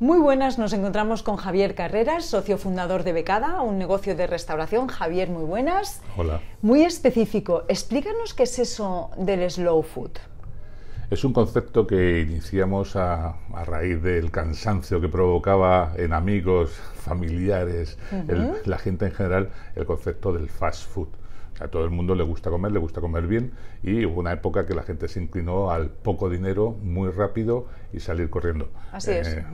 Muy buenas, nos encontramos con Javier Carreras, socio fundador de Becada, un negocio de restauración. Javier, muy buenas. Hola. Muy específico, explícanos qué es eso del slow food. Es un concepto que iniciamos a, raíz del cansancio que provocaba en amigos, familiares, la gente en general, el concepto del fast food. A todo el mundo le gusta comer, le gusta comer bien y hubo una época que la gente se inclinó al poco dinero, muy rápido y salir corriendo. Así es. Eh,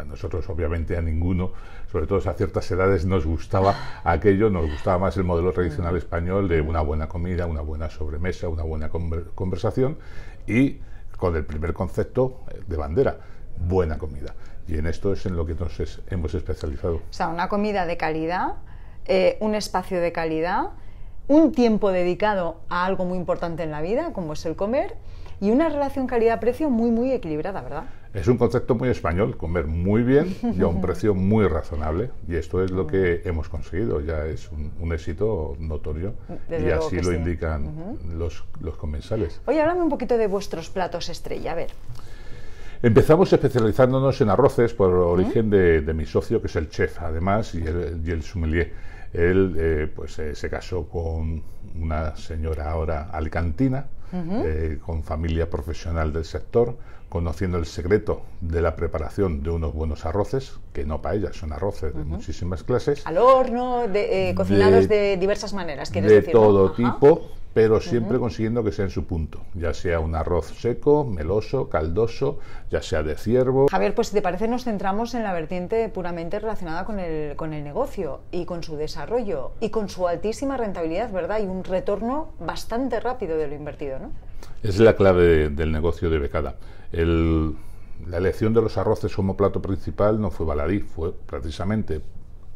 a nosotros obviamente a ninguno, sobre todo a ciertas edades nos gustaba aquello, nos gustaba más el modelo tradicional español de una buena comida, una buena sobremesa, una buena conversación y con el primer concepto eh, de bandera, buena comida. Y en esto es en lo que entonces hemos especializado. O sea, una comida de calidad, eh, un espacio de calidad un tiempo dedicado a algo muy importante en la vida, como es el comer, y una relación calidad-precio muy, muy equilibrada, ¿verdad? Es un concepto muy español, comer muy bien y a un precio muy razonable. Y esto es lo ah. que hemos conseguido, ya es un, éxito notorio y así lo indican los, comensales. Oye, háblame un poquito de vuestros platos estrella, a ver. Empezamos especializándonos en arroces por origen de, de, mi socio, que es el chef, además, y el, y el sommelier. Él eh, pues eh, se casó con una señora ahora alcantina, eh, con familia profesional del sector, conociendo el secreto de la preparación de unos buenos arroces, que no paellas, son arroces de muchísimas clases. Al horno, de, cocinados de, diversas maneras, ¿quieres De todo tipo, pero siempre consiguiendo que sea en su punto, ya sea un arroz seco, meloso, caldoso, ya sea de ciervo. ver, pues si te parece nos centramos en la vertiente puramente relacionada con el, con el negocio y con su desarrollo y con su altísima rentabilidad, ¿verdad? Y un retorno bastante rápido de lo invertido, ¿no? Es la clave del negocio de Becada. la elección de los arroces como plato principal no fue baladí, fue precisamente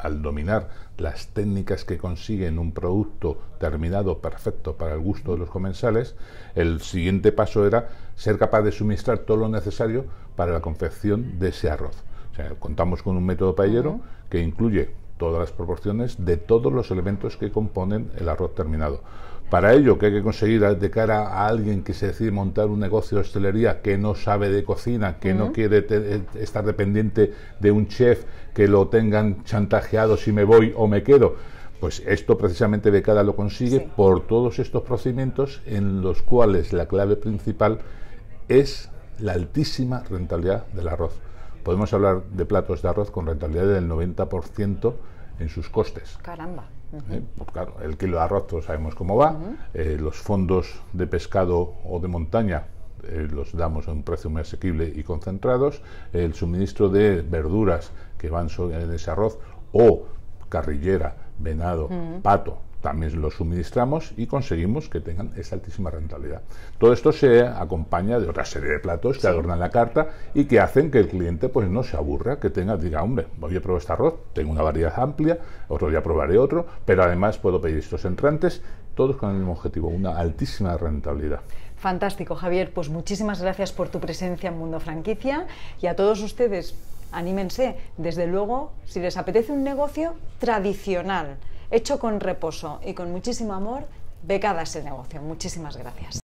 al dominar las técnicas que consiguen un producto terminado perfecto para el gusto de los comensales, el siguiente paso era ser capaz de suministrar todo lo necesario para la confección de ese arroz. O sea, contamos con un método paellero que incluye de las proporciones de todos los elementos que componen el arroz terminado. Para ello, que hay que conseguir de cara a alguien que se decide montar un negocio de hostelería que no sabe de cocina, que no quiere eh, estar dependiente de un chef que lo tengan chantajeado si me voy o me quedo? Pues esto precisamente Becada lo consigue por todos estos procedimientos en los cuales la clave principal es la altísima rentabilidad del arroz. Podemos hablar de platos de arroz con rentabilidad del 90% en sus costes. Caramba. Eh, pues el kilo de arroz todos sabemos cómo va, eh, los fondos de pescado o de montaña eh, los damos a un precio muy asequible y concentrados, el suministro de verduras que van en ese arroz o carrillera, venado, pato, también los suministramos y conseguimos que tengan esa altísima rentabilidad. Todo esto se acompaña de otra serie de platos que adornan la carta y que hacen que el cliente pues no se aburra, que tenga, diga, hombre, voy a probar este arroz, tengo una variedad amplia, otro día probaré otro, pero además puedo pedir estos entrantes, todos con el mismo objetivo, una altísima rentabilidad. Fantástico, Javier. Pues muchísimas gracias por tu presencia en Mundo Franquicia y a todos ustedes, anímense. Desde luego, si les apetece un negocio tradicional, hecho con reposo y con muchísimo amor, becada ese negocio. Muchísimas gracias.